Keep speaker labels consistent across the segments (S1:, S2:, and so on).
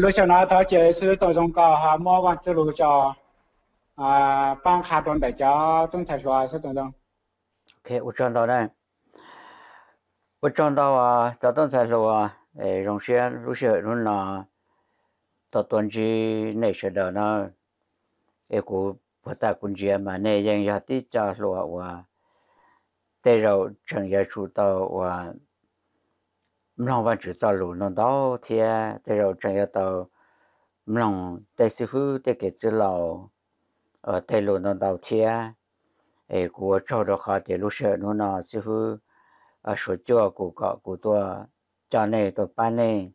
S1: lúc sau nó tháo tôi dùng cò họ mua văn chữ lù à bang khá để cho tôi thầy xóa sư tôi dùng ok ủ chọn đó đây ủ chọn đó à cho tôi thầy lù à ê rong lúc sau luôn là tao này sẽ đỡ nó ê cụ bữa ta cũng chia mà này dành cho tí cho lù à tê rau chẳng giá chú à mong vẫn chỉ cho lũ nó đó thì để rồi chẳng yêu tàu mong để sư phụ để cái chữ lầu ở để lũ nó đó thì ấy của cho đó khó để lũ sợ nó nó sư phụ ở số chùa của cọ của tôi cho này tôi ba này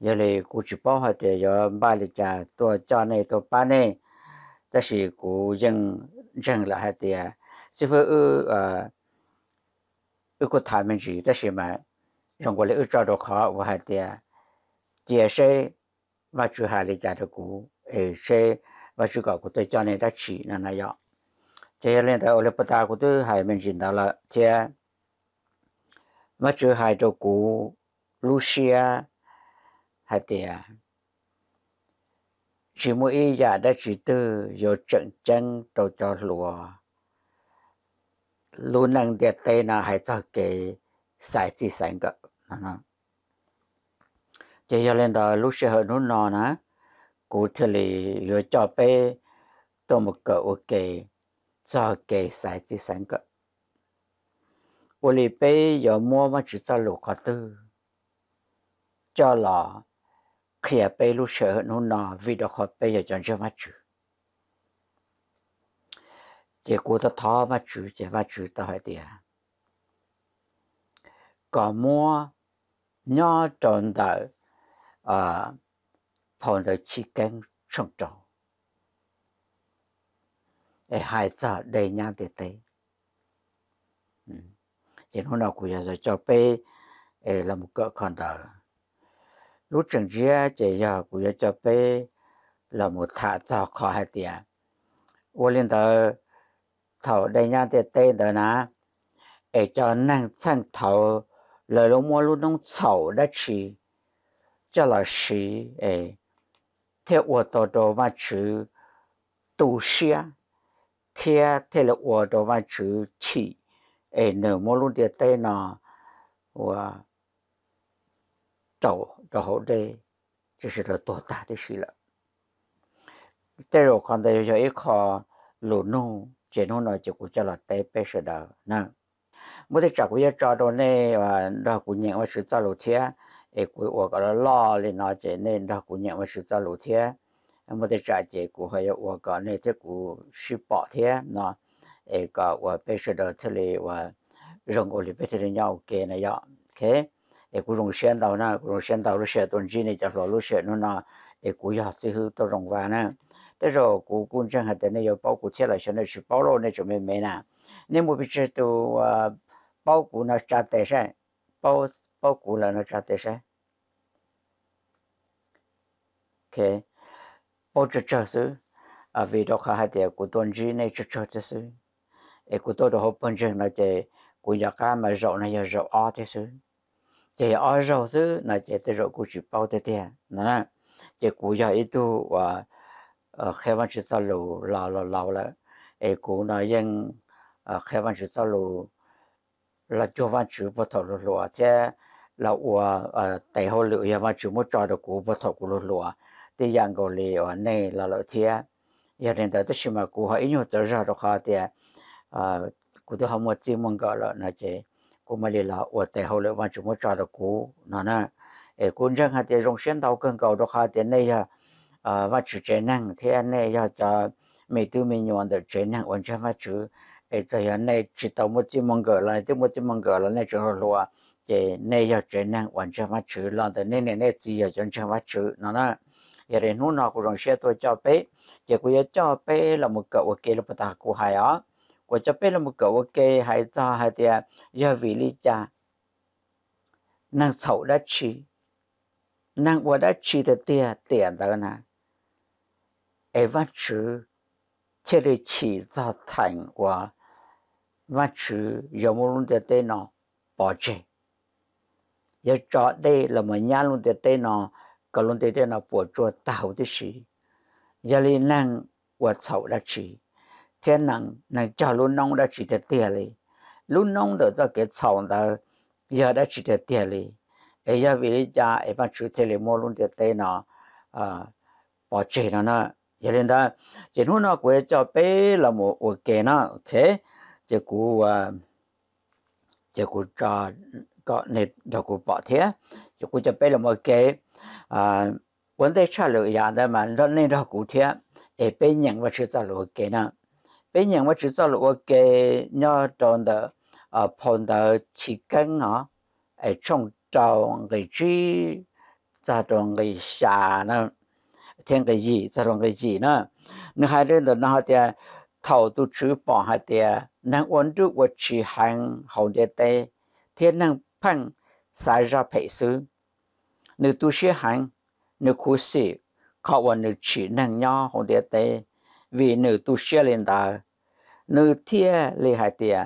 S1: giờ này của chỉ bảo họ để giờ ba lịch trả tôi cho này tôi ba này đó là của dân dân là hai tiền sư phụ ở ở có thà mình gì đó là mà ở và và và lịch của 中国的二兆多考我还得解释我主下的家的股，而且我主搞股对教练的起那那样，这些领导我的不打股对还没见到了，这我主下的股，露西啊，还得。chỉ mỗi giờ đã chỉ từ giờ trận chân đầu cho lúa luôn năng địa tây là hãy cho cái sai chỉ sáng gặp chỉ cho nên đó lúc xe hơi nó nọ nè cụ thể là lựa cho bé tôi một cỡ ok cho cái sai chỉ sang cỡ ô lì bé giờ mua mà chỉ cho lục khó tư cho là, khi à bé lúc xe hơi nó nọ vì đó khó bé giờ chọn cho mà chữ chỉ cụ ta thọ mà chữ chỉ mà chữ ta hỏi tiền còn mua nhỏ tròn đạo à phòng đời chi kén trong trầu để hai giờ đầy nhà để tây chỉ ừ. hôm nào cũng giờ cho bé là một cỡ còn đời lúc trường chia chỉ giờ cũng giờ cho bé là một thả cho khó hai tiền vô lên tờ thầu đầy nhà để tây đó na, để cho năng sang thầu 来了马路弄吵得起，叫老师哎，贴我到到去处堵啊，贴贴了我到万处去，哎，那马路的在哪？我找找的，这是个多大的事了？但是我看到有一块路怒，结果那就叫了代拍是的，那。我在这个月找到那个那姑娘，我是走楼梯，诶，我讲老的那些，那那姑娘，我是走梯，我在这结果还有我讲，那得顾十八天那，诶，讲我被说到这里，我人过了八十的人，给那也要，诶，顾终身到哪？终身到了十东岁，你才老六十呢。诶，顾要最后都中饭呢？再说顾工程还在那要包括起来，现在是包劳那种没没呢，你莫不知道哇？bao cụ nó trả tế sẽ bao bao cụ nó trả tế sẽ ok bao chờ chờ xứ à vì đó khá hay tiền của tuần này chờ chờ chứ xứ e của tôi đó hộp bên trên nhà cá mà rậu này giờ rậu o chứ xứ chè o rậu xứ là chè tới rậu của chỉ bao tới tiền nè chè của giờ ít tu ờ, văn chỉ sao lù lò lò lò là e của nó dân ờ, khai văn chỉ sao là cho văn chữ bộ thọ lụa lụa thế là ủa ờ, tại hồ lựu ya văn chữ một cho được của bộ thọ của lụa lụa thì dạng gọi lì ở ờ, này là lợi thế giờ nên tới tôi mà cụ hỏi nhiều tới ra được khó thì ờ, cụ tôi không một chi mong gọi là nói chế cụ mà lì là ủa tại hồ lựu văn chữ một trò được của nó nè ê cụ rằng hạt thì rong xuyên tàu cơn cầu được khó thì này à văn chữ chế năng thì này cho cho mấy tư mấy nhọn được chế năng ổn cho văn chữ ai cho hiện nay chỉ tàu một chiếc mông gờ là tiếp một chiếc mông gờ là nay chỗ lúa chỉ nay giờ chế năng hoàn chỉnh phát chữ là từ nay này nay chỉ giờ hoàn chỉnh phát chữ nó là giờ đến hôm nào cũng rong xe tôi cho bé chỉ có giờ cho bé là một cậu ok là bắt đầu hay á có cho bé là một cái ok hay cho hay thì giờ vì lý cha năng sầu đã chi năng qua đã chi thì tiền tiền đó nè ai phát chữ chỉ để chỉ cho thành của và chữ giờ mua luôn tiền tên nó bỏ chạy giờ cho đây là mà nhà luôn tiền tên nó còn luôn tiền tên nó bỏ chua tàu thì gì giờ lên năng và sau đã chỉ thế năng năng cho luôn nông đã chỉ tiền tiền đi luôn nông được cho cái sau đó giờ đã chỉ tiền tiền đi ấy giờ về nhà ấy và chú thế là mua luôn tiền tên nó à bỏ chạy nó nữa giờ lên đó chỉ lúc nó quay cho bé là một ok nó ok chế cú à, chế cú cho có nếp đầu cú bỏ thế chế cú cho bé là một cái à, vấn đề trả lời ra đây mà nó nên đầu cú thế để bé nhận và chữ trả lời cái nào bé nhận và chữ trả lời cái nhỏ trong đó à phần đó chỉ cần nó ở trong trong cái chữ trả trong cái xa nó thêm cái gì trả trong cái gì nữa nữa hai đứa đó nó thì thầu tu chữ bỏ hạt tiền năng ổn trước vật chỉ hàng hậu địa tê thiên năng phăng sai ra phải xứ nữ tu sĩ hàng nữ khu sĩ khó và nữ chỉ năng nho hậu địa tê vì nữ tu sĩ lên tờ nữ thiên lì hạt tiền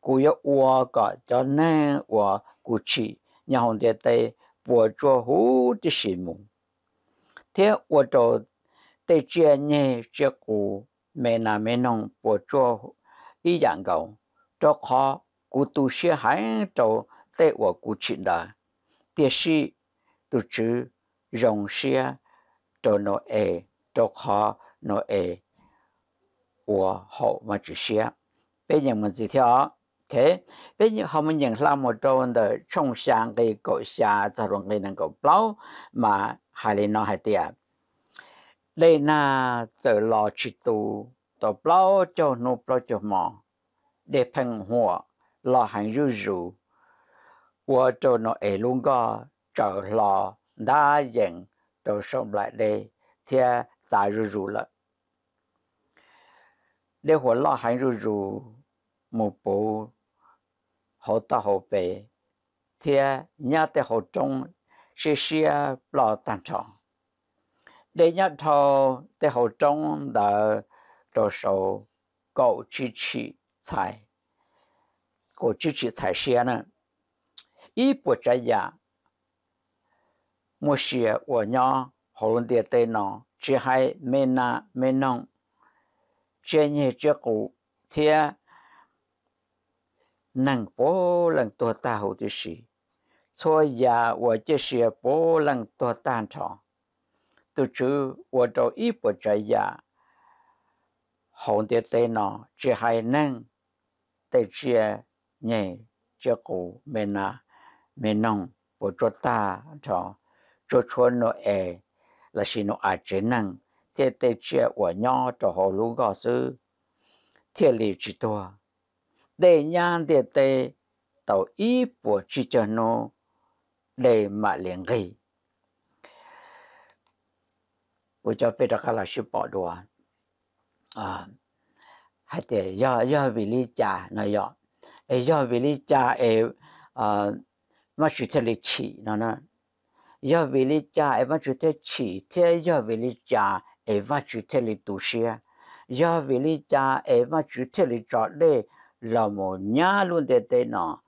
S1: cú yếu ua có cho năng và cú chỉ nhà hậu địa tê bùa cho hú tí sĩ mù thế ua trò tê chia nhẹ chia cú mẹ na mẹ nông bộ cho ý dạng gầu cho khó cụ tu sĩ hải trâu tệ của cụ chuyện đó tiếc sĩ tu chữ rồng sĩ trâu nó ế, cho khó nó ế, và họ mà chữ sĩ bây giờ mình gì theo OK, bây giờ họ mình nhận là một trâu đó trong sáng cái cổ xa ta rồi cái năng cổ bao mà hai lên nó hai tiệt lê na trở lò chỉ tù tổ bao cho nô bao cho mò để phăng hoa lò hành rú rú qua cho nó ế luôn go trở lò đa dạng tổ sống lại đây thì tại rú rú lợ để hoa lò hành rú rú một bộ họ ta họ về thì nhà ta họ trong sẽ sẽ lo tàn trọng để nhớ thọ để hậu trung đã đồ số cậu chỉ chỉ tài cậu chỉ chỉ tài xe nè ý bộ trái giả một xe của nhau hậu luận địa tây nó chỉ hay mê na mê nông chế nhẹ chế cụ thì nàng bố lần tua ta hậu tư sĩ thôi già của chế xe bố lần tua tan trọng tu chữ wo do ít bộ trái ya hồn địa tê nó chỉ hai neng tê chia nhẹ chia cụ mê na mê nông bộ cho ta cho cho cho nó e là xin nó à chế neng thế tê chia của nhỏ cho hồ lũ gò sư thiên lý chỉ tua để nhan địa tê tàu ít bộ chỉ cho nó để mà liền gây 我叫贝扎卡老师保住啊，啊，还得要要为你家那要，哎要为你家哎啊，没是这里起那呢，要为你家哎没是这起，这要为你家哎没是这里读书，要为你家哎没是这里找嘞，老么娘论的对呢，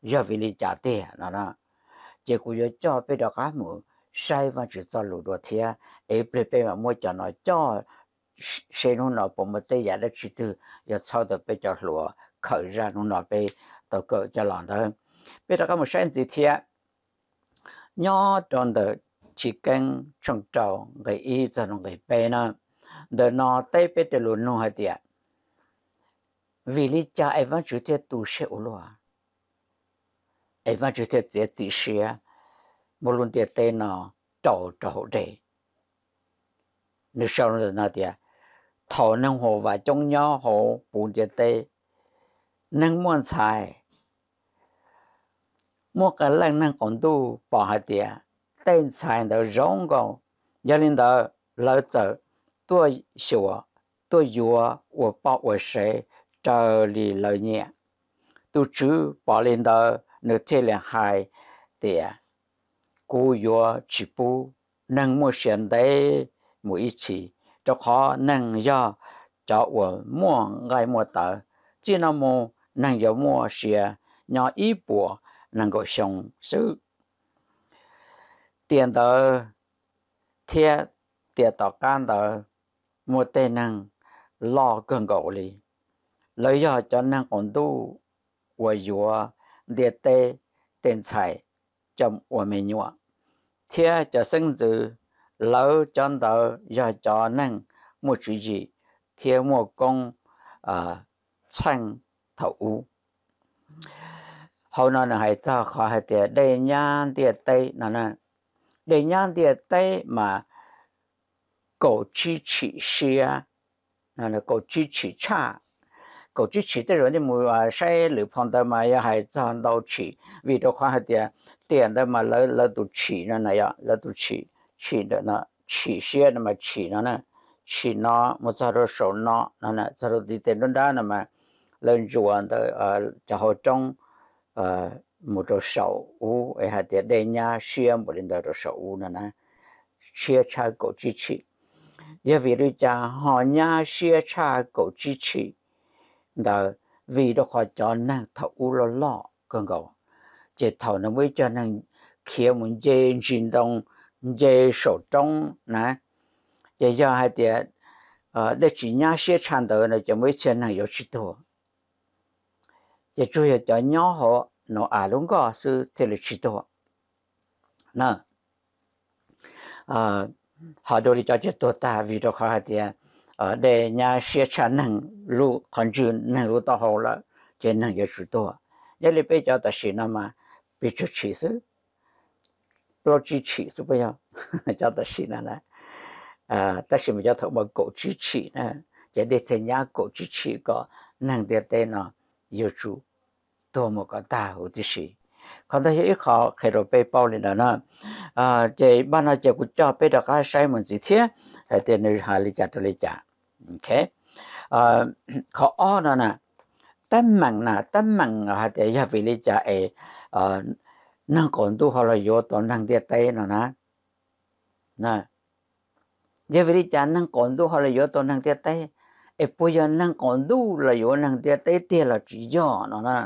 S1: 要为你家对那呢，结果要叫贝扎卡姆。sai và chỉ cho lũ đồ thì ấy bề bề mà mua cho nó cho xe nó nó bỏ một tay giả đất chỉ từ giờ sau đó bây giờ lũ khởi ra nó nó bây tàu cỡ cho lòng thôi bây giờ có một sai gì thì nhỏ tròn đời chỉ cần trồng trầu người y cho nó người bề nó đời nó tay bây giờ lũ nó hay tiệt vì lý cha ấy vẫn chỉ tiệt tu sửa lúa ấy vẫn chỉ tiệt tiệt tiệt sửa một luôn tiệt tên nó trổ trổ rể nước sau nữa nó tiệt thọ năng hồ và trong nhỏ hồ bùn tiệt tê năng muốn xài mua cái lần năng còn tu bỏ hạt tiệt tên xài đó rong gò gia đình đó lỡ chợ tôi sửa tôi dùa của bảo của sẽ trở lì lời nhẹ tôi chú bỏ lên đó nước thế là hai tiệt cô yo chỉ bu năng mua tiền đấy mua ít chỉ cho khó năng do cho ở mua ngay mua tờ chỉ nó mua năng giờ mua xe nhỏ ít bộ năng có sống sự tiền tờ thiệt tiền tờ can tờ mua tên năng lo gần gậu li lấy giờ cho năng còn tu ở giữa địa tê tiền tài trong ở mình nhọ thế cho sinh dự lâu chọn đầu giờ cho năng một chữ gì thiên một công à chăng thấu hầu nó là hay cho khó hay tiền đây nhan tiền tây nào nè đây nhan tiền tây mà cổ chi chỉ xia nào là cổ chi chỉ cha cổ chi chỉ tới những thì mùa sai lửa phong tơ mà ya hay cho đầu chỉ vì đó khó hay tiền 点的嘛，那那都起了那样，那都起起的呢，起些那么起了呢，起呢，我操着手呢，那呢，操着的点钟单那么，人就往的呃，然后中呃，木着手舞，哎还得人家些木领导着手舞了呢，些差狗机器，也为了讲好伢些差狗机器，那为了好叫难他乌了老更高。nó nó mới mới cho cho cho năng một hai để chỉ chú ý nó à luôn có sự thể lực chỉ tổ nè à họ đôi cho chết tổ ta vì đó khó thì ở đây nhà xe cha năng lu còn chưa năng lu to hồ là trên năng yếu chủ tổ để lấy bây giờ ta xin nó mà bị chút chỉ số lo chỉ chỉ số bây giờ cho ta xin là à ta xin bây giờ thọ bằng cổ chỉ chỉ nè chỉ để thế nhà cổ chỉ chỉ có năng địa tên nó yêu chú tôi một cái ta hồ tí sĩ còn ta hiểu khó khởi đầu bê bao lên đó nè à chỉ ban nào chỉ cũng cho bê được cái sai một gì thế hay tiền này hà lý trả tôi lý trả ok à khó đó nè tâm mạng nè tâm mạng hay tiền gia vị lý trả ấy นั่งก่อนตู้ขาเลยโยตอนนั่งเตี้ยเต้เนาะนะ นะเยวฟริจานนั่งก่อนตู้ขาเลยโยตอนนั่งเตี้ยเต้ไอ้ปุยนั่งก่อนตู้ลอยโยนั่งเตี้ยเต้เตี้ยเราจีย่อเนาะนะ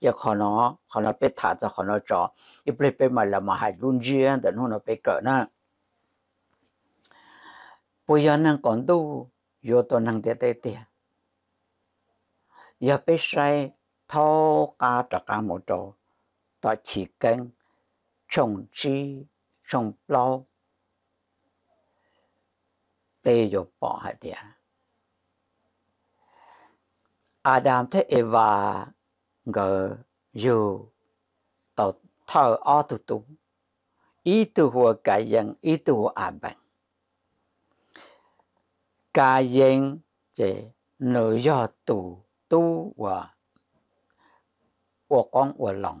S1: เจ้าขอนอขอนอไปถาจะขอนอจออีเปลไปมาละมาหายรุ่นเจียนแต่นู่นไปเกิดนะปุยนั่งก่อนตู้โยตอนนั่งเตี้ยเต้เตี้ยอย่าไปใช้ท่อกาตะกาหมดจ và chỉ cần trồng chi trồng lâu để cho bỏ hạt địa Adam thế Eva ngờ dù tàu thờ o tu tu ý tu hùa cả dân ý tu hùa à bằng cả dân chế nữ do tu tu và của con của lòng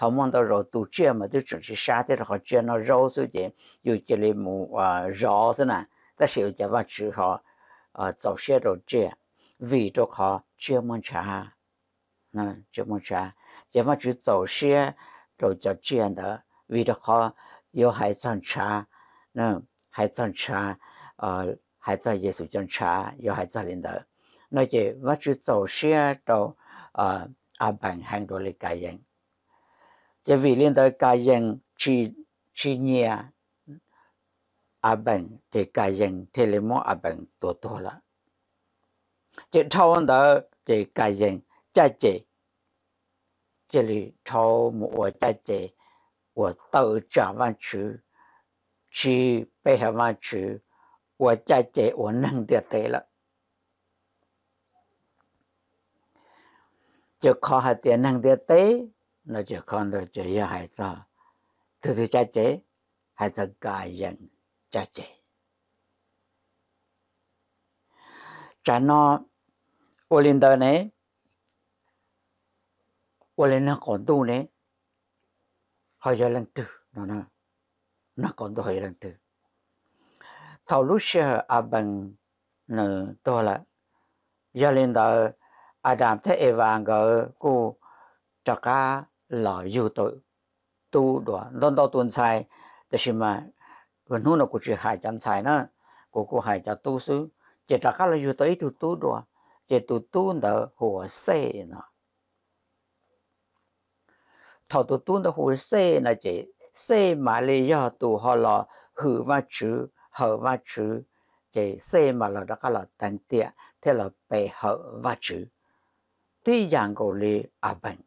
S1: họ mong tao rồi tụ chia mà tụ chuẩn chỉ xa thế họ chia nó rau số gì dù chỉ lấy mù rõ thế này ta sẽ cho vào chữ họ à tổ xe rồi chia vì cho họ chia mong trả nè chia mong trả cho vào chữ tổ xe rồi cho chia đó vì cho họ có hai chân trả nè hai chân trả hai chân giê xu chân trả có hai chân lên đó nói chỉ vào chữ tổ xe rồi à à bằng hàng đồ lịch cải dạng chỉ vì liên tới cá nhân chi chi nhà à bệnh thì cá nhân thì lấy mô à bệnh tổ tổ là chỉ thâu anh đó thì cá nhân cha chị chỉ lý thâu một cha chị 我到甲湾去，去北海湾去，我姐姐我弄得对了，就靠下点弄得对。nó chỉ còn được chỉ cho, hai giờ từ từ cha chế hai giờ cả nhân cha chế cha nó ô linh đời này ô linh nó còn tu này họ giờ lần tư nó nó nó còn tu hồi lần tư thầu lúc xưa à bằng nửa to là giờ lên đời Adam thế Eva ngờ cô cho cá lò dù tu đó đón đó tuần sai để xem mà vẫn nuôi nó cũng chỉ hai trăm sai nữa của cô hai cho tu sư chỉ cho cá lò dù tội tu tu đó chỉ tu tu đó hồ sê nó thọ tu tu đó hồ sê là chỉ sê mà lý do tu họ lò hử và chữ hở và chữ chỉ sê mà lò đó cá tăng tiệt thế là bề hở và chữ tuy rằng cổ lý à bệnh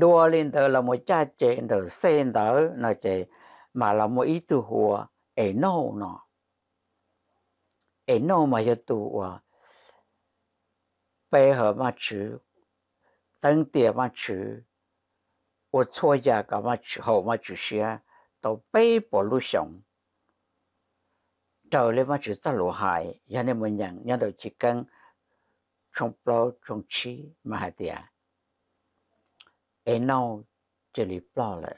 S1: đua lên tờ là một cha chế tờ sen tờ nó chế mà là một ý tu hùa ế nô nó ế nô mà yo tu hùa bê hờ mà chữ tăng tiền mà gia mà mà mà mà tàu lù lù chữ 我错价噶嘛好嘛就是都背不路上，走了嘛就走路海，人家们人人都只跟从不从去嘛还的呀。e nào chỉ li plo lệ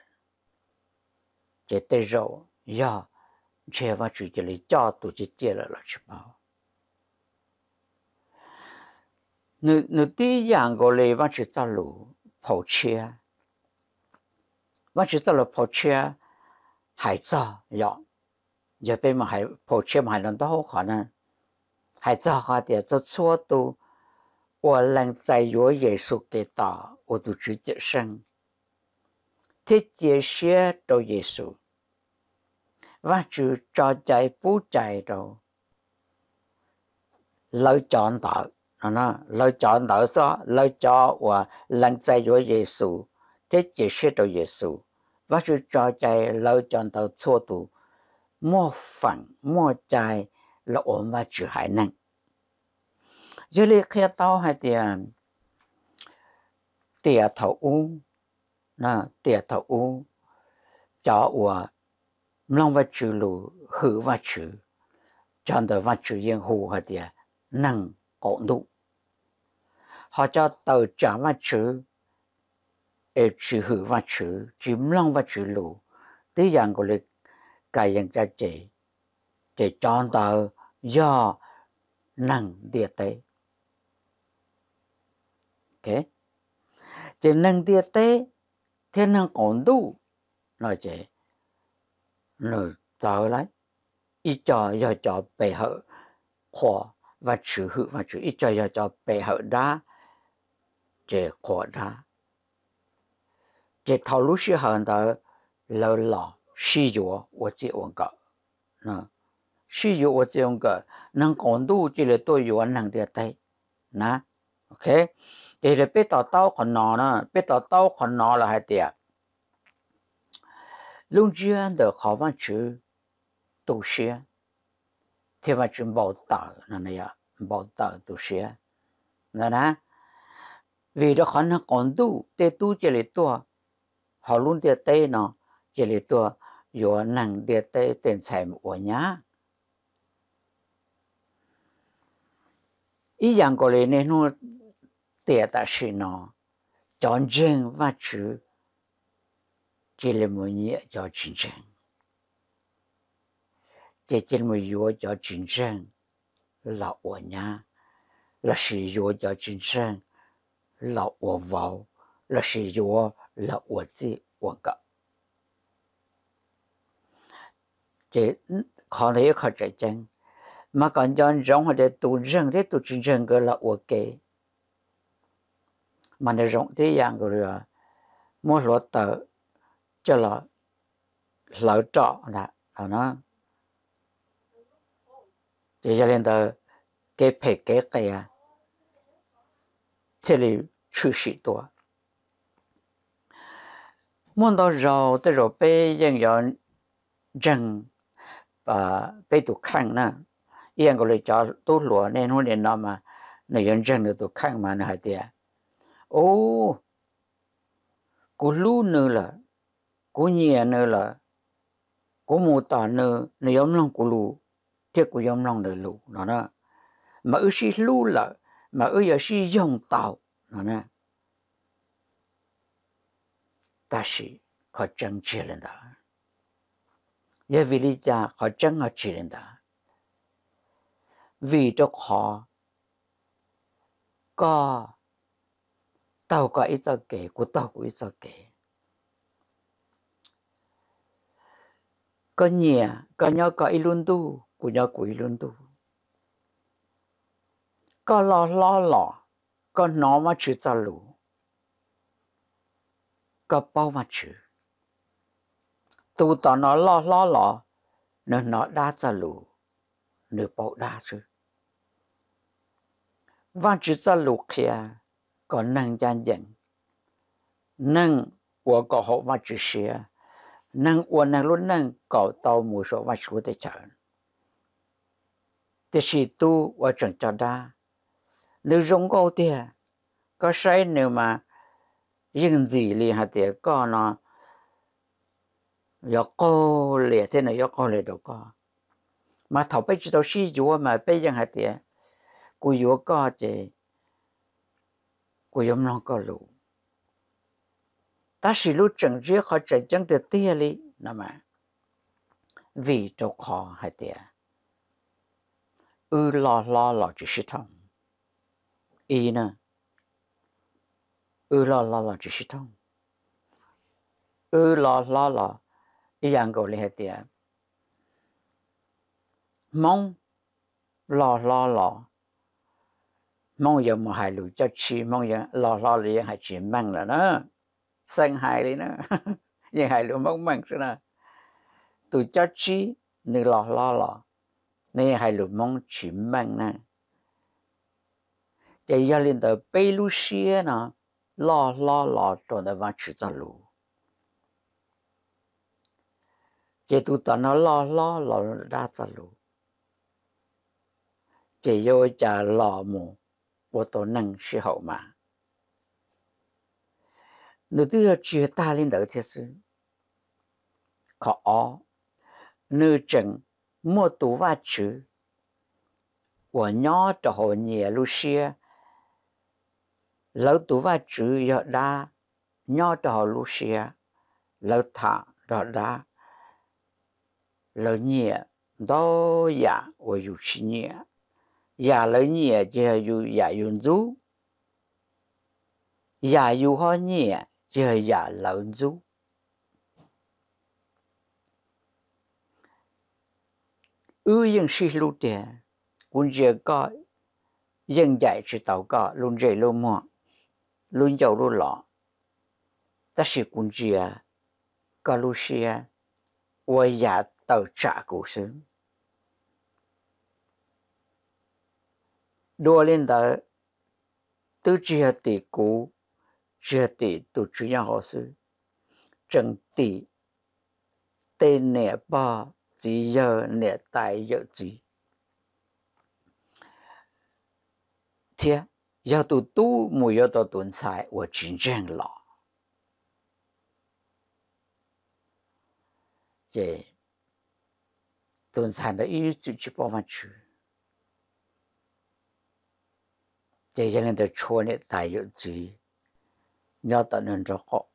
S1: chỉ tê râu ya chỉ và chỉ chỉ li cho tụ chỉ chế là là chỉ bảo nụ nữ tí dạng gọi là và chỉ cho lũ phổ chia Vẫn chỉ cho lũ phổ chia hải cho ya giờ bên mà hải phổ chia mà hải lần đó khó nè hải cho họ để cho chúa tu 我能在有耶稣基督 của tổ chức chết sang chia sẻ cho Giêsu và chữ cho chạy bú chạy đâu lựa chọn tợ nó lựa chọn tợ đó lựa chọn và lần chạy của Giêsu thế chia sẻ cho Giêsu và chữ cho chạy lựa chọn tợ chỗ tụ mô phẳng mô chạy là ổn và chữ hải năng dưới lý khi tao hay tiền tỉa thấu u là tỉa thấu u cho ủa long vật chữ lù hữu vật chữ cho đời vật chữ yên hù hả tỉa năng ổn đủ họ cho tờ trả vật chữ e chữ hử và chữ chữ long vật chữ lù tí dạng của lịch cái dạng cha chị chị cho tờ do năng địa tế okay chỉ nâng tia tế thiên năng còn đủ nói chế nửa trở lại ít cho giờ cho bề hở khó và chữ hữu và chữ ít cho giờ cho bề hở đá chế khó đá chế thảo lúc sư hận tờ lỡ lọ sư dụ của chế ổn cỡ nè sư dụ của chế ổn cỡ năng còn đủ chỉ là tôi dụ năng tia tế nè โอเคเดี๋ยวเปต่อเต้าขอนนอนะเปต่อเต้าขอนนอละไฮเตียลุงเจียนเดอขอวันชื่อตุเชียเทวันชื่อบ่าวตานั่นเองบ่าวตาตุเชียนะนะวีดขอนนัก่อนดูเตตู้เจริตัวหอลุงนเตียเต้เนาะ เจริตัวอยู่นังเตียเต้เต็นใส่หัวเนีะอีอย่างก็เลยเนี่ยนู่น tiệt ta sĩ nó chọn chân và chữ chỉ là một nghĩa cho chính chân chỉ chỉ là một yếu cho chính chân là của nhà là sự yếu cho chính chân là của vào là sự yếu là của gì của cả chỉ khó này khó chạy chân mà còn cho rong hoặc là tu rừng thế tu chân cái là của cái mà nó rộng thế, dạng của rồi à, muốn lỗ tờ cho là lỡ trọ là ở nó thì cho nên tờ cái phải cái cái à thế là chú sĩ tổ muốn đó rồi tới rồi bây giờ giờ rằng và bây tụ khăn nè yên có lời cho tốt lúa nên hôm nay nó mà nó dân dân được tụ khăn mà nó hay tiệt ô cô lu nơ là cô nhẹ nơ là cô mù tả nơ nếu ông lòng cô lu thì cô yếm lòng nơ lu đó nè mà ở si lu là mà ở giờ si dòng tàu đó nè ta si khó chân chia lên đó giờ vì lý cha khó chân họ chia lên đó vì cho khó có tàu có ít giờ kể của tàu có ít giờ kể có nhẹ có nhau có ít luôn tu của nhau của ít luôn tu có lo lo lọ có nó mà chữ cho lũ có bao mà chữ tu tỏ nó lo lo lọ nó nó đa cho lũ nửa bao đa chứ và chữ cho lũ kia có năng gian dẫn năng của có hộ mà chỉ xìa năng của năng luôn năng có tàu mù số và số để chờ thì sĩ tu và chẳng cho đa nếu giống câu thì có sai nếu mà những gì li hạt thì có nó có cô lệ thế này có cô lệ đâu có mà thầu bây giờ tao sĩ chúa mà bây giờ hạt thì cú yếu có chứ của yom long có lũ ta chỉ lũ chẳng riêng khó chẳng chẳng từ tia lý nà mà vì trâu khó hay tia ư lo lo lo chỉ sĩ thông y nè ư lo lo lo chỉ sĩ thông ư lo lo lo y dạng gọi lý hay tia mong lo lo lo mong giờ mà hài lũ cho chi mong giờ lo lo lý hai chỉ mang là nó sang hài lý nó nhưng hai lũ mong mang xưa nè tụi cho chi nữ lo lo lo nên hài lũ mong chỉ mang nè chạy ra lên tờ bê lũ xia nè lo lo lo tròn tờ vang chỉ cho lũ chạy tụi tao nó lo lo lo ra cho lũ chạy yêu chả lo mù 我都能识好吗？你都要知大领导的事，可你整莫读话知，我鸟的好你路些，老读话知要打，鸟的好路些，老他要打，老你都呀，我有七年。ya lấy nhẹ chè yu ya yun zu ya yu ho nhẹ chè ya lợn zu ư yên si lu tiền quân chè có dân giải chỉ tàu có luôn dạy luôn mua luôn giàu luôn lọ ta sĩ quân chè có lu xia ôi ya tàu trả cổ sướng 多练到，都这样的过，这样的都这样好受。真的，得耐饱只要耐带有子。天，要都多没有到顿菜，我真正老。这顿餐的一煮起去方便吃。这些人的错呢，大有罪，要到能着过，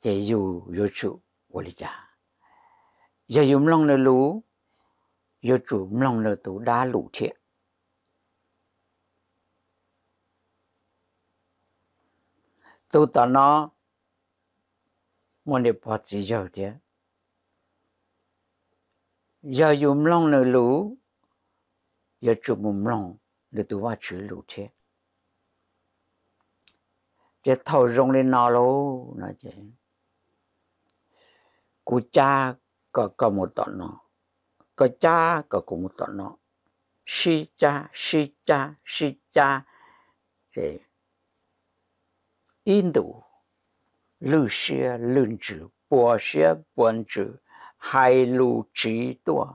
S1: 这有有处我理解，也有弄的路，有主弄的都打路铁。都到那，我的脖子有点，要有弄的路，也主不弄。để tụi va chữ lụ thế chế thầu rong lên nó lô nó chế cụ cha có có một tọn nó có cha có cũng một tọn nó si cha si cha si cha chế in đủ lưu xia lưu chữ bùa xia buồn chữ hai lưu trí tua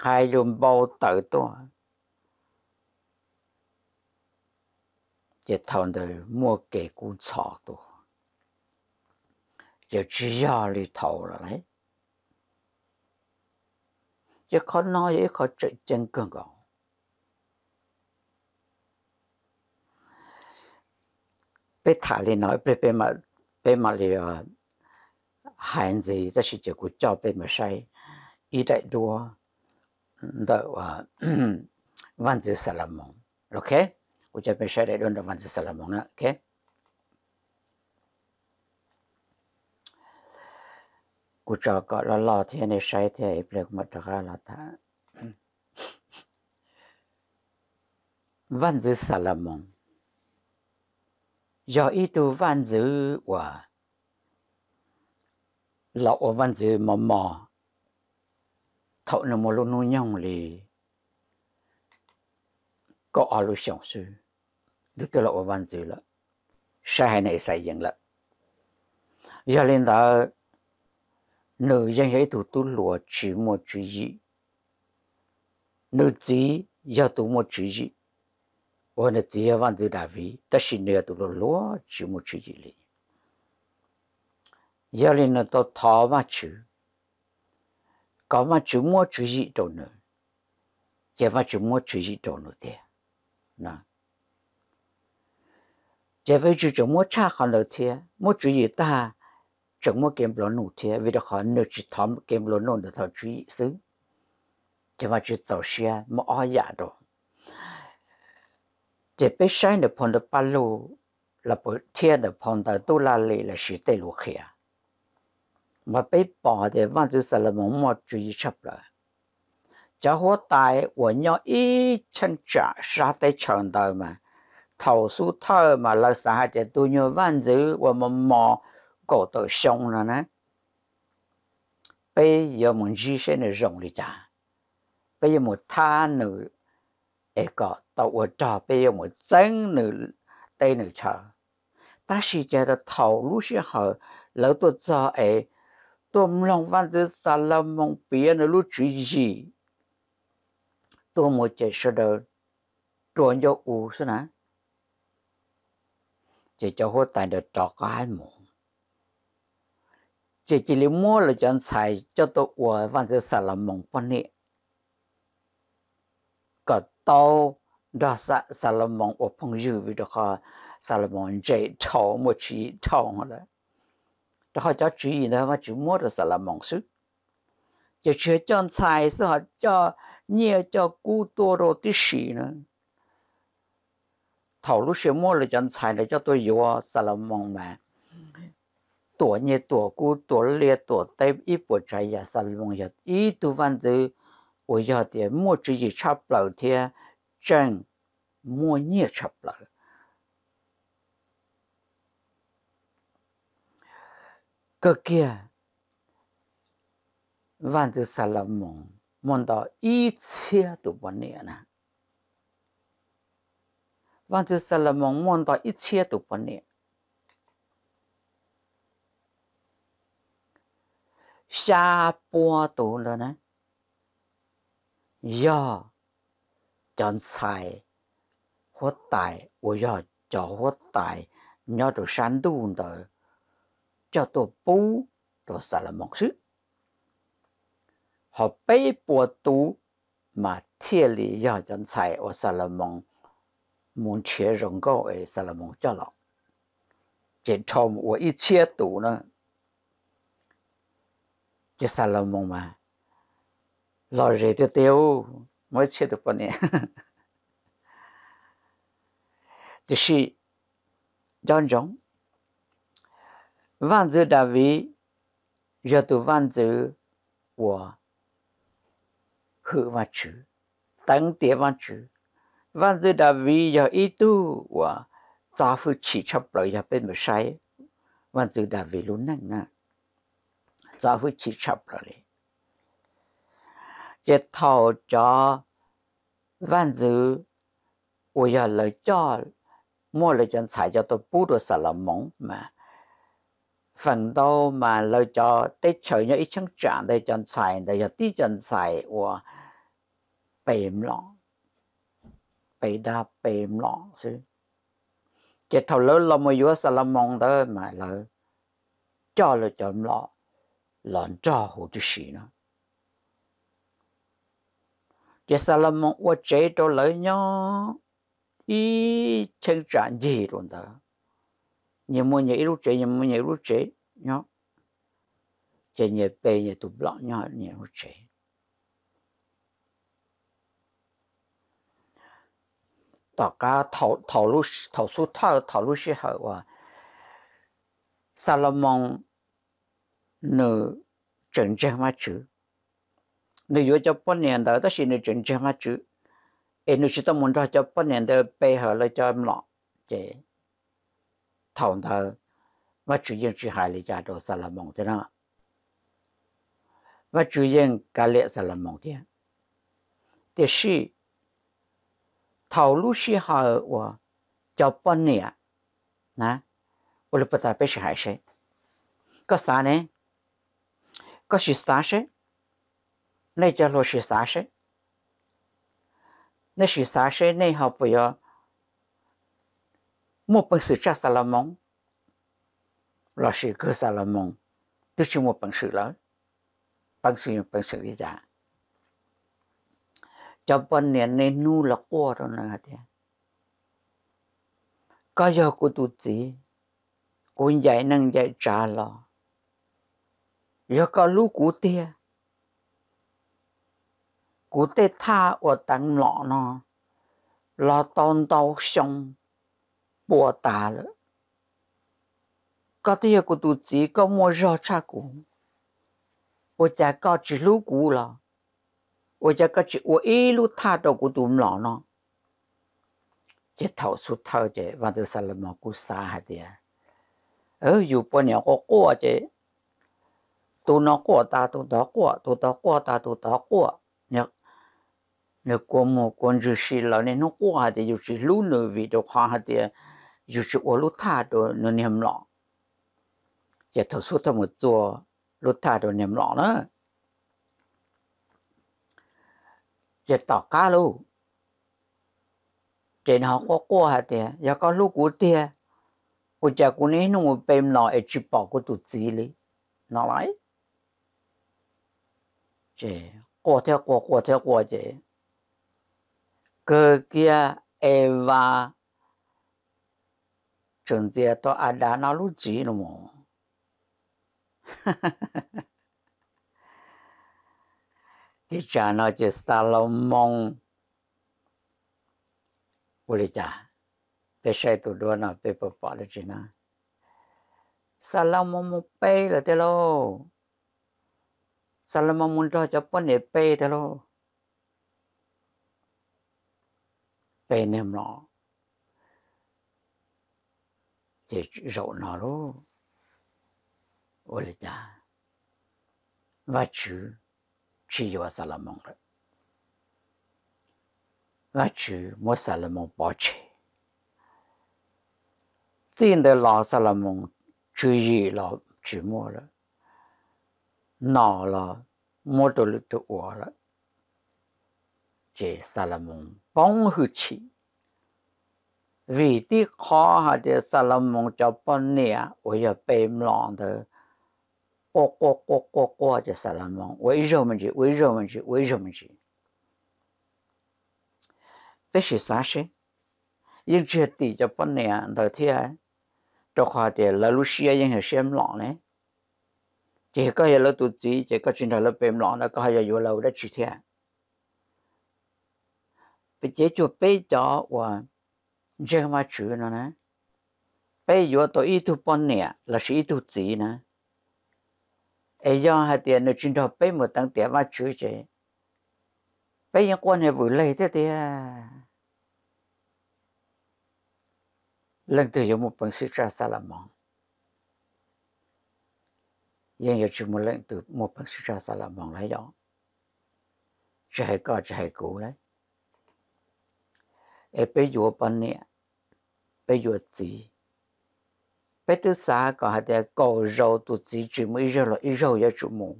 S1: hai lưu bao tử tua 就他的莫给股炒多，就只要里头了嘞，就靠那也靠这真更高。被塔里呢，被被嘛被嘛里啊，孩子，但是结果叫被嘛晒，一代多，的啊，万子萨拉蒙，OK。ucape syahadat dan rafan sesalam na okay cú chờ cọ lo lo thì này sai thì ấy được một đứa là ta văn dữ do ý tu văn dữ của lão văn dữ mò mò thọ nó một lúc nu nhong lì có ở lúc sống sướng du tu lo wan zu la sha hai nei sai yang la ya lên da nữ dân hãy tụ tu lùa chỉ một chữ gì nữ chỉ giờ tụ một chữ gì và nữ chỉ giờ văn từ đại vị ta xin nữ tụ lúa chỉ một chữ gì liền giờ lên là tôi thọ mà chữ có mà chữ mua chữ gì đâu nữa chỉ mà chữ mua chữ gì đâu nữa thế nào chế với chữ chỗ mua cha khó lợi thế mua chữ gì ta chẳng mua kiếm lỗ nụ thế vì đó khó nửa chữ thóm kiếm lỗ nụ chú ý xứ chế vào chữ tàu xe mua o dạ đồ chế bế sai nửa phong được ba lô là bởi thiên nửa phong tại tu la lì là sĩ tê lũ khía mà bế bỏ thì văn tư sẽ là mua chú ý chấp lợi cháu hô tài của nhau ý chân trả ra tới trường đời mà thầu số thơ mà là xã thì tôi nhớ văn dữ và mà mò cổ tổ sông là nè bây giờ mình di sẽ nó rộng đi ta bây giờ một tha nữ ấy có tàu ở trò bây giờ một chân nữ tây nữ chờ ta chỉ cho ta thầu lúc sẽ hở lỡ tôi cho ấy tôi mong văn dữ sa lâm mong bia nó lúc chỉ gì tôi một chế sơ đồ trộn cho ủ sao nè chỉ cho hốt tài được trọ cái hai mù chỉ chỉ lý mua là cho anh xài cho tôi ủa và tôi xả là mộng quan hệ có tao đó xả xả là mong ủa phong dư vì đó có xả là mong chạy thảo một chi thảo hả đấy đó họ cho chỉ nữa mà chỉ mua được xả là mong sức chỉ chỉ cho sai xài sao cho nhiều cho cú tua rồi tí xì nữa thảo lúc xem mua là chọn xài là cho tôi yếu xà là mong mà tổ nhẹ tổ cú tổ lia tổ tây ít bộ trái giả xà là mong giả ý tu văn từ ôi giờ thì mua chỉ gì chấp lầu thì chân mua nhẹ chấp lầu cơ kia văn từ xà là mong mong đó ít chia tụ bọn nè nè 望就萨勒蒙梦到一切都不念。下波读了呢，要讲菜或带，我要叫或带，你要做山东的，叫做布，做萨勒蒙是。họ bế bùa tú mà thiê lý do chân sai ở Salomon muốn chế rộng gạo ấy sẽ là muốn cho lọc chỉ trong ít chia tủ nữa chỉ sẽ là muốn mà lo rể tiêu tiêu mới chia được bọn này là John John chữ đã vì giờ tu văn chữ của hữu văn chữ tăng tiết văn chữ văn từ đã vì giờ ít tu và cha phụ chỉ chấp lời giờ bên mà sai văn từ đã vì luôn năng nè cha phụ chỉ chấp lời chế thầu cho văn từ bây giờ lời cho mua lời chân xài cho tôi bút đồ xả là mỏng mà phần đâu mà lời cho tết trời nhớ ít chẳng trạng để chân xài để giờ tí chân xài và bềm lỏng bị đa bị lọ chứ chỉ thầu lớn là một vua mà là cho là cho lọ lọn cho hồ chứ nữa chỉ Salomon qua chế đồ lớn nhau ý chân gì luôn đó nhưng mà nhảy lúc chế nhưng mà nhảy lúc chế nhau chỉ nhảy bề nhảy tụt lọ nhau nhảy lúc 大家討討論討出討討論之後啊，撒羅蒙你真正嘛主，你有咗半年的，但是你真正嘛主，誒你知道門咗咗半年的背後咧就唔落，即討到我主要只係你家到撒羅蒙的啦，我主要加列撒羅蒙的，但是。套路写好了，交半年，那我就不大白吃海谁？干啥呢？这是三十，那叫老是啥十，那啥谁？那好不要，莫本时扎萨了蒙，老师格萨了蒙，都是我本事了，本时用本时的价。japan ne ne nu la ko ro na thế, ka giờ cô tu chi cô yai nang yai cha lo, giờ ka lu ku tia, ku te tha wa tang lo no lo tôn tao xong bùa tà lỡ có tia cô tu chỉ có mua rau cha cũ bùa cha có chỉ lú cũ là 我这个只我一路踏到古都老呢，这头梳头这，反正啥了嘛，古啥还的呀？而有半年我过这，都那过大都到过，都到过大都到过，你你过么过就是了，你那过还的就是路那味道看还的，就是我路踏到那你们老，这头梳头么做路踏到你们老了。chế tỏ cá lù chế nó có qua hả tía giờ có lù của tía của cha của nấy nó một bên nó ấy chụp bỏ của tụt gì lý nó lại chế qua theo qua qua theo qua chế cơ kia Eva trường tiệt to Adam nó lú chỉ nó mồ teacher nói chỉ Salomon cha, bé sai tụi đứa nó bé bỏ bỏ được chứ na Salomon một bé là thế lo Salomon muốn cho cho bốn để bé thế lo bé nem nó chỉ rộ nó luôn cha, và chữ chi yuwa salamang ra. Nga chu mo salamang pa che. Tsinda la salamang chu yi la chu mo ra. Na la lu tu ra. salamang hu chi. Vi ti kha ha salamang cha pa 过过过过过就萨拉蒙，为什么呢？为什么呢？为什么呢？不是啥事，一直地就不念到天，这话的拉路西亚人是什么浪呢？这个也老肚子，这个真的老白浪，那个还要有老的几天。不解就被叫我，这嘛去了呢？被约到一度半年，那是一度子呢？ai do hai tiền nó chuyển đó bấy một tăng tiền mà chửi chế bấy giờ quan hệ vui lấy thế thì à. lần từ giờ một bằng sĩ tra sa làm mong nhưng giờ chỉ một lần từ một bằng sĩ tra sa làm mong lấy đó chạy có chạy cũ lấy ai bây giờ bên nè bây giờ gì phải tự xả cả hạt để cầu rau tụt chỉ chỉ mới rau là ít rau ya chủ mù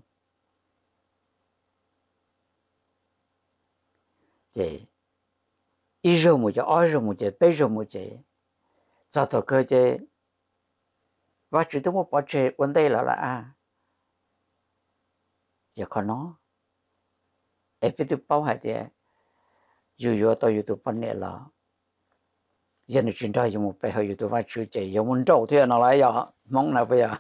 S1: chế ít rau một chế ói rau một chế bảy rau một chế sao thọ cơ chế và chỉ tôi muốn bỏ chế vấn đề là là à giờ còn nó em phải tự bảo hạt để dù dù tôi dù tôi bán nè là giờ nó chuyển ra dùng một bài hơi tụi phải chữ chạy dùng muốn trâu thế nó lại giờ mong nào bây giờ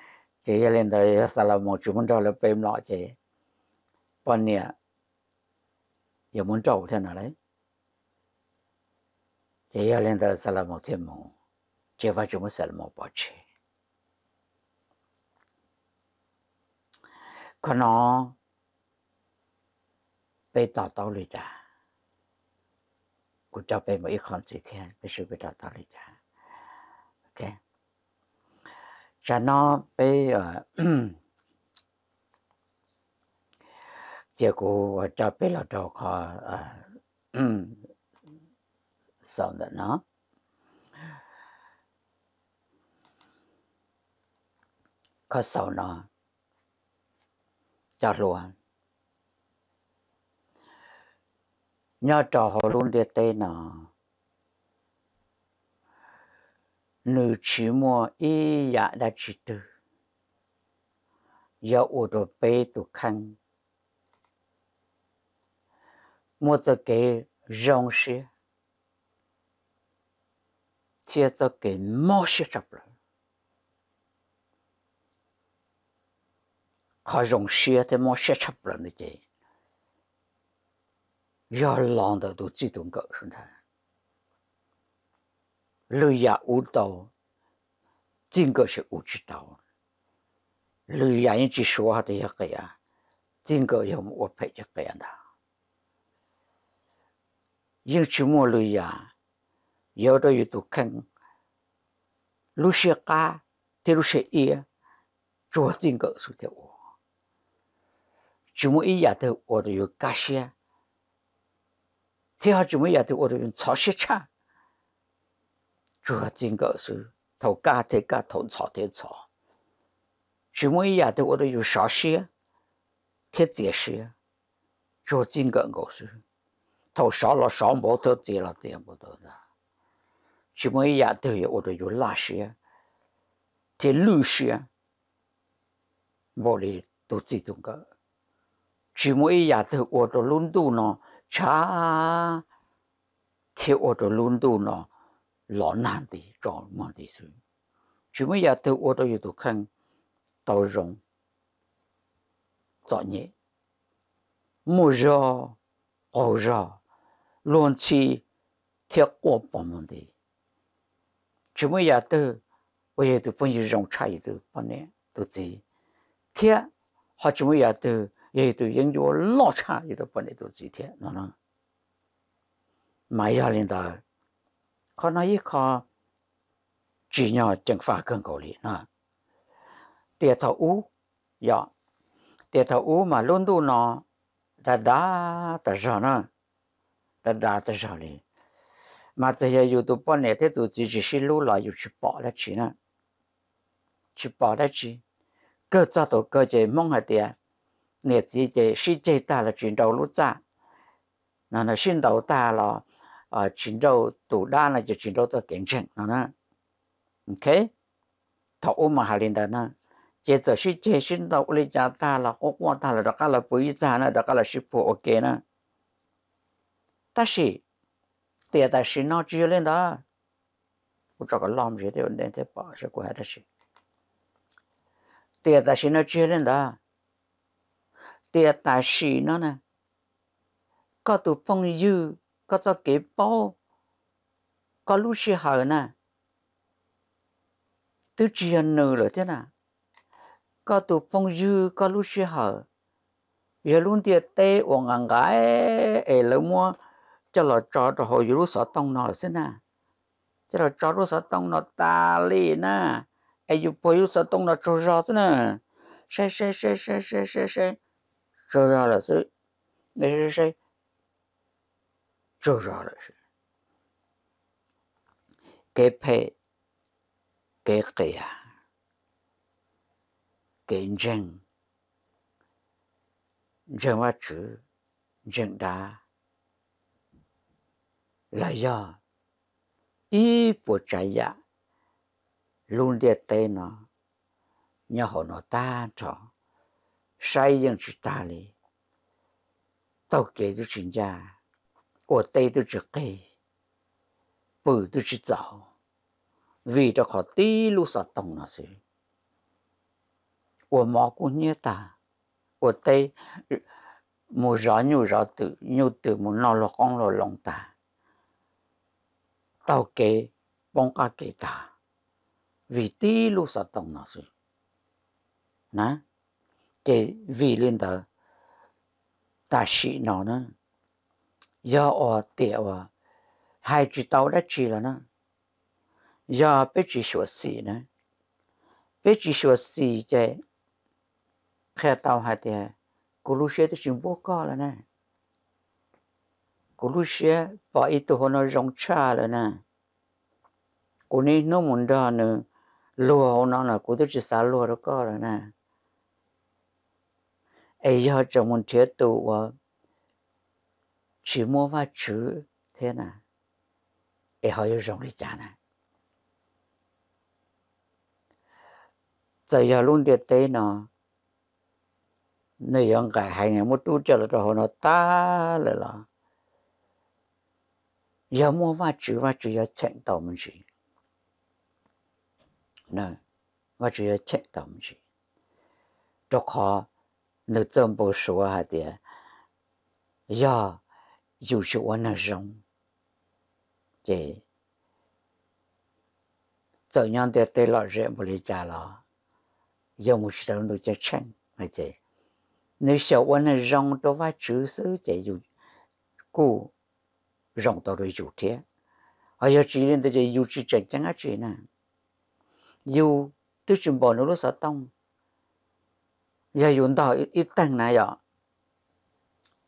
S1: chị lên đây sao là một chữ muốn trâu là bêm lọ chị bọn nè giờ muốn trâu thế nào đấy chị lên đây sao là một thiên mù chị phải chữ muốn sao là một bỏ nó bây tỏ tao lì chả กูจะไปมาอีกคนสิเทียนไปช่่ยไปด่อตอรลจาโอเคจะนอไปเออเจ้ากูจะไปเราดอกคอเออสอนเนาะข้อสอนเนาะจอดรวน nhớ trò họ luôn để tên nó nữ chỉ mua y dạ đã chỉ tư giờ ô đồ bê tụ khăn mua cho cái rong xe chia cho cái mò xe chập lại khỏi rong xe thì mò xe chập lại nữa chứ 要懒的都自动讲出来。路夜舞蹈，真个是舞蹈。路夜一直说话的一个人，真个要我陪着个人的。因为什么日夜？有的有都看，路些讲，有些一，做真个说的我，怎么一夜都我都有感谢。最好周末夜头我都用炒血肠，主要筋骨瘦，头干的干，头炒的炒。周末一夜头我都用烧血，贴解释。主要筋骨够瘦，头烧了烧毛，都接了贴毛的。周末一夜头也我都用腊血，贴卤血，无论都自动个。周末一夜头我的卤肚呢。cha thì ô tô luôn đủ nó lọ nan thì cho mọi thứ suy. chúng bây giờ từ ở tô yêu tôi khăn tàu rộng chọn nhé mua gió ô gió luôn chi thiệt ô bỏ môn đi chúng bây giờ từ bây giờ tôi bây giờ rộng chạy từ bọn nè tôi gì thiệt họ chúng bây giờ từ 也对研究老差，也都不能多几天，喏侬买鸭林哒，可能一看，几年蒸发更高哩呐？地头乌呀，地头乌嘛，轮到呢，哒哒的上呐，哒哒的上哩，嘛这些又都半年多都几几十路了，又去包了去呢，去包了去，各找到各家猛下点。你直接世界大了，心头乱炸，那那心都大了，啊，心头堵大了，就心头多紧张，那那，OK，我们还领导呢？接着心再心头压力大了，火光大了，就搞了不义战了，就搞了血火 OK 呢？但是，底下的是哪几个人啊？我这个老领导，你得把这个人是，底下的是哪几个人啊？tia tài xì nó nè có tụ phong dư có cho kế bao có lúc xì hở nè tứ chia nử rồi thế nè có tụ phong dư có lúc xì hở giờ luôn tia tê uổng ngang gái ấy lỡ mua cho là cho cho hồi lúc sợ tông nó rồi thế nè cho là cho lúc sợ tông nó ta li nè ai dù bồi lúc sợ tông nó cho rõ thế nè xe xe xe xe xe xe xe 受到了罪。那是谁？受到了谁？给配，给给呀，给人，人我吃，人打，来呀，一不摘呀，弄点带呢，然后呢，打着。sai dân chỉ ta lì tao kể tôi chuyện ra ở tây tôi chỉ kể bự tôi chỉ dạo vì đó khó tí lu sợ tông nó gì ở mỏ cũng như ta ở tây mù rõ nhu tự nhu tự mù nó lo con lo ta tao kể bông ca kể ta vì tí lu sợ tông nó gì nè cái vị lên đó ta sĩ nó nữa tiệu à hai chữ tàu đã chỉ là nó do biết chỉ sửa nữa biết chỉ sửa xì chạy khe hai tiệt cô lúc xưa tôi chừng bố co là nè cô lúc xưa bỏ ít tôi hồ nó rong là nè cô nên nó muốn đó nữa lùa nó là cô tôi chỉ xả lùa đó co là nè ai giờ trong một chế độ và chỉ mua và chữ thế nè ai họ yêu rộng đi chả nè giờ luôn điệt tế nó nơi ông cả hai ngày một chút cho là cho nó ta là là giờ mua và chữ và chữ giờ chạy tàu mình chỉ nè và chữ giờ chạy tàu mình chỉ cho khó nó chôm bộ số hả tiệt giờ dù chỗ nó rong chế giờ nhon tiệt tê lọ rẽ bộ lý trả lọ giờ một số nó chơi chăng hả chế nếu sợ nó rong đó vá chữ sứ chế dù cụ rong đó rồi chủ thế ở giờ chỉ lên tới giờ dù chỉ chẳng chẳng á chỉ nè dù tức chừng bỏ nó lúc sợ tông giờ dùng tàu ít tăng này vậy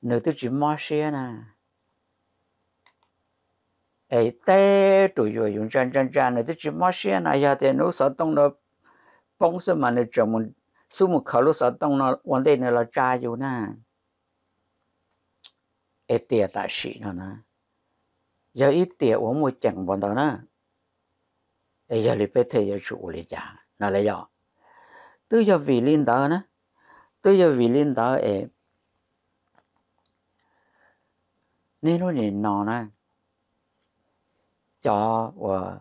S1: nữ tư chỉ mò xe nè ấy té tụi rồi dùng chân chân chân nữ tư chỉ mò xe nè giờ thì nó sợ tông nó bông sơ mà nó trồng một số một khẩu lúc sợ tông nó vấn đề này là cha dù nè ấy tiệt tại sĩ nó nè giờ ít tiệt uống một chẳng bọn đó nè ấy giờ thì phải thấy giờ chủ lý chả nó là giờ tư giờ vì linh đó nè tôi giờ vì lên đó ấy nên nó nên nó nè cho và ờ,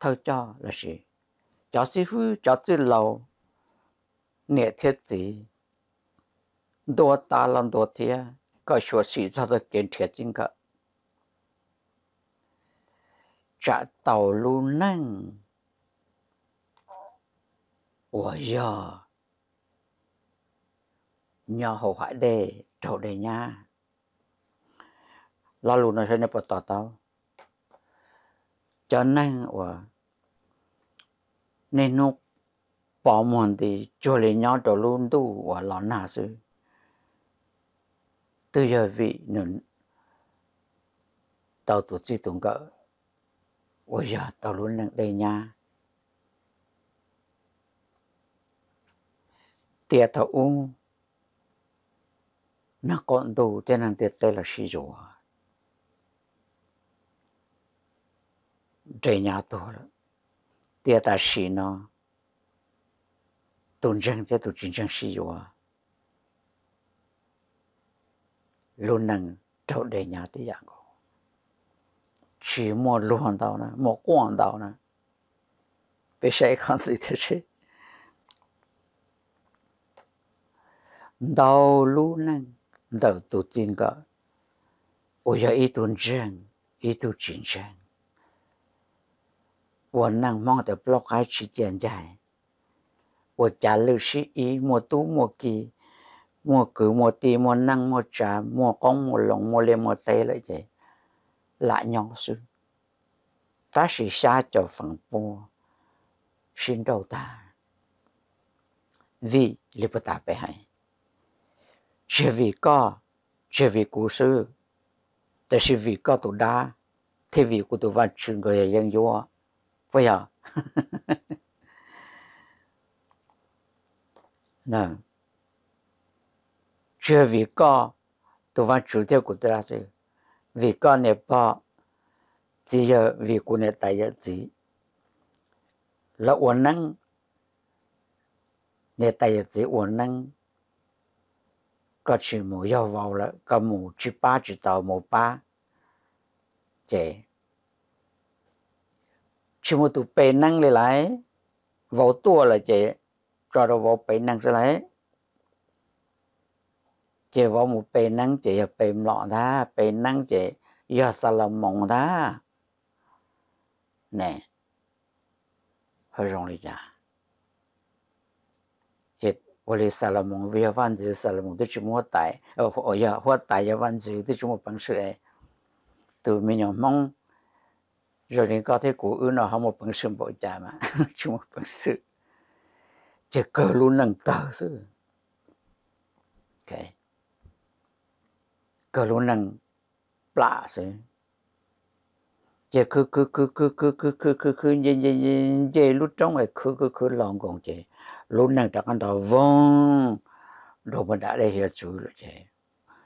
S1: thâu cho là gì cho sư phụ cho chữ lâu nghệ thiết gì đồ ta làm đồ thiết có số sĩ cho ra kiến thiết chính cả trả tàu lưu năng ủa giờ nhờ hậu hỏi đề trổ đề nha lo lùn nó sẽ nhập vào tỏ tao cho nên ở nên nó bỏ mòn thì cho lấy nhau trổ luôn tu ở lọ nà sư từ giờ vị nữa tao tổ chức tổng cỡ ôi giờ tao luôn đang đây nha tiệt thảo u nó còn đủ cho nên tiệt tê là sĩ dụ trời nhà tổ là tiệt ta sĩ nó tôn trăng cho tổ chính trăng sĩ dụ luôn năng trâu đề nhà tí dạng cổ chỉ mua luôn tao nè mua quan tao nè bây giờ con gì thế chứ đau luôn năng đầu tu tiên cả ôi chân, chân chân, năng mong được tiền giờ ý tuần trang ý tu cử ti, năng trả, lòng, chính trang 我能忙的 block tay lại vậy lại nhau sư ta sẽ xa cho phần bố xin đầu ta vì lý ta phải hay chỉ vì có chỉ vì cố sư แต่ชีวิตก็ตัวได้ที่วิกูตัววันจึงก็ยังยัวไปอ่ะนะชีวิตก็ตัววันจึงเจ้ากูตัวละสิวิก็เนี่ยปอ只有วิกูเนี่ยตายจีแล้ววันนั้นเนี่ยตายจีวันนั้น có chỉ mù yêu vào là có mù chỉ ba chỉ tàu mù ba chế chỉ mù tụ bề năng lại lại vào tua là chế cho nó vào bề năng sẽ lại chế vào mù bề năng chế bề lọ tha bề năng chế do sa la mong tha nè hơi rong đi chả 我哩萨拉蒙维亚万州萨拉蒙都只莫带，呃，我呀我带呀万州都只莫本事哎，都没有蒙，若你搞点古语呢，还莫本事不加嘛，只莫本事，这格路能到是，OK，格路能拉是。这去去去去去去去去去，这这这这路中诶，去去去浪讲这。lúc này ta con tàu vong đồ mà đã để hiểu chú rồi chứ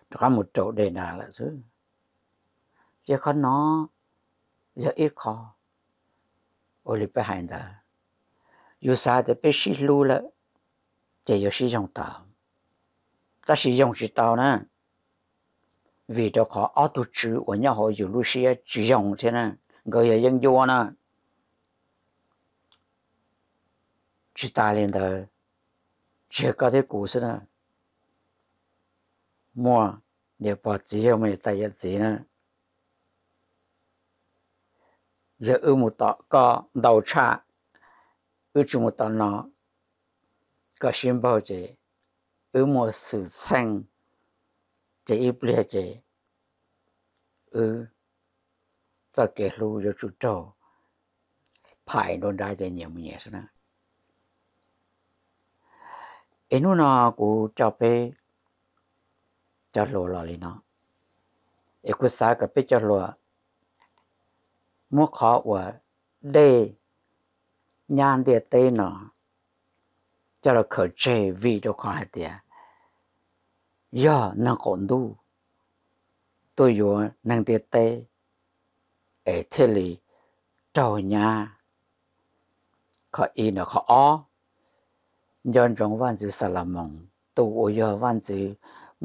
S1: ta có một chỗ đề nào là chứ chứ con nó giờ ít khó ôi lịch hành đó dù sao thì biết xí lưu là chỉ có sử dụng tàu ta sử dụng chỉ tàu nè vì đó khó auto chữ của nhà họ dùng lưu sử dụng thế nè người dân dân vô nè 去大连的去搞点故事呢，莫你把这些么大家贼呢，热恶么到搞脑差，恶就么到脑，搞心包子，恶么手撑，这一不了解，恶再给路就去找，排弄大家也没意思呢。enu na ku chao pe chao lo lo li na e ku sa ka pe chao lo mu kho wa de nyan de te na chao lo khở che vi do kho ha tia ya na kon du to yo nang de te e the li chao nya ขออีนอขออย้อนจงวันจือสลามงตูวอยอวันจือ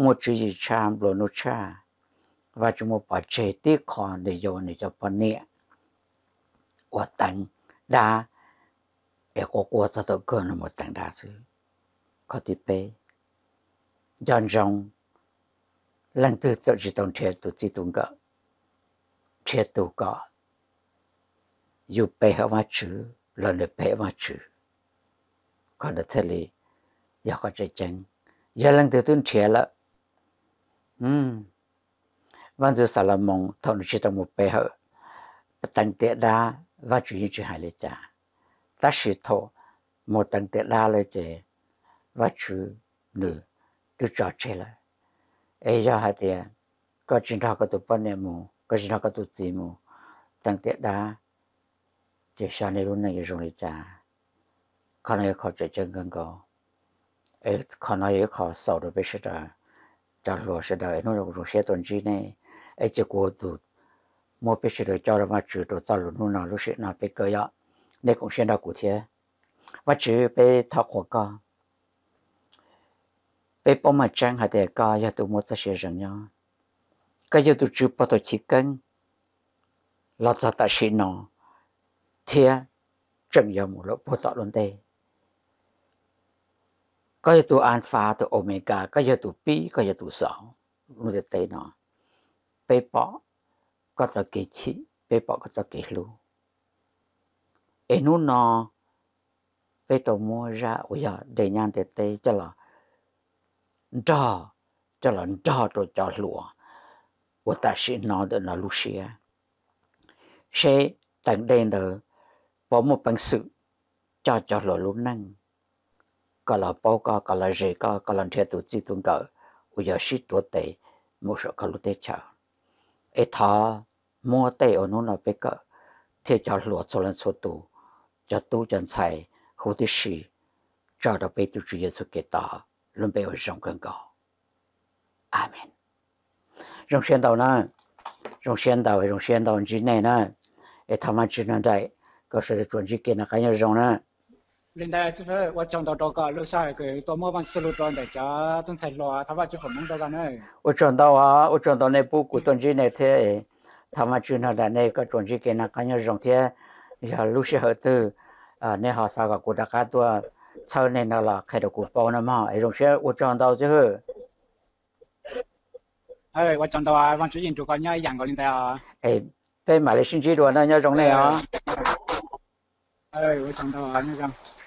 S1: มุจิชามโลนุชาว่าจมูปเจติคอนเดโยนจะปนเนียวตังดาเอกอกวัาสตเกินหมดตังดาซื้อข้อที่เปย้อนจงหลังตือจะจิตตงเทตุจิตุงก็เทตุก็อยู่เปหาว่าชื่อหลังเนี่ยไปว่าชื่อ có được thế lì giờ có chạy chân giờ lần từ tuần trẻ là um văn dự Salomon thằng chỉ tao một bé hở tăng tiệt đa và chủ yếu chỉ hai lệ cha ta sĩ thọ một tăng tiệt đa lệ chế và chủ nữ từ trò chơi là ấy giờ hai tiệt có chuyện đó có tụi bọn em mù có chuyện đó có tụi chị mù tăng tiệt đa để sau này luôn này rồi lệ cha khana khó chạy chân gần gò e khana ye khó sau đó bây giờ trả lúa sẽ đợi nó được rồi sẽ tuần chi này e chỉ có đủ, một biết giờ cho ra mà chữ đồ trả lúa nó lúc sẽ nào bây cơ ya nên cũng sẽ đào cụ thế và chữ bây thao khó cả bây bỏ mà trang hạt để cả ya tụ một sẽ rằng nhá, cái giờ tụ chữ bắt được chỉ cần lọt ra tại xin nó thế chẳng giờ một lúc bố tọa luôn đây ก็จะตัวอัลฟาตัวโอเมก้าก็จะตัวปีก็จะตัวสองมันจะเตนอเปปอก็จะเกชิเปปอก็จะเกลูเอนุนอเปตัวมัวจะอุยาเดยานเตเตจะละจอจะละจอตัวจอหลัวว่าแต่ชินอเดนลูเซียเช่แต่งเดนเดอพอมาเป็นสื่อจอจอหลัวลุ่นั่ง cả là bao cả cả là gì cả cả là thiệt độ chỉ tuân cả bây giờ xí tuổi tệ mua sợ cả lúc tết chả ấy thà mua tệ ở nó là bây giờ, thế cho lúa cho lên số tụ cho tụ chân xài hồ tí xì cho đó bây giờ chủ yếu số kế ta luôn bé ở trong cơn gạo amen trong xuyên đầu nữa trong xuyên đầu trong xuyên đầu chỉ này nữa ấy thà mà chỉ nên đây có sự chuẩn chỉ kia là cái gì rồi nữa linda chứ phải qua trong đó đó cả lúc sai cái tôi mua bằng solo đó để cho tôi xài loa thà vào chứ không muốn đó này ở trong đó à ở trong đó này bu của tôi chỉ này thế thà mà chưa nào là này các trong chỉ cái nào cái nhau rộng thế giờ lúc sẽ hợp tư à này họ sao cả của đặc cá tôi sau này nó là khai được của bao năm mà ấy rộng sẽ ở trong đó chứ hả ấy qua trong đó à bằng chuyện chụp cái nhau dạng cái linda à ấy bên mà lấy sinh chỉ đồ này nhau rộng này à ấy qua trong đó à nhau rộng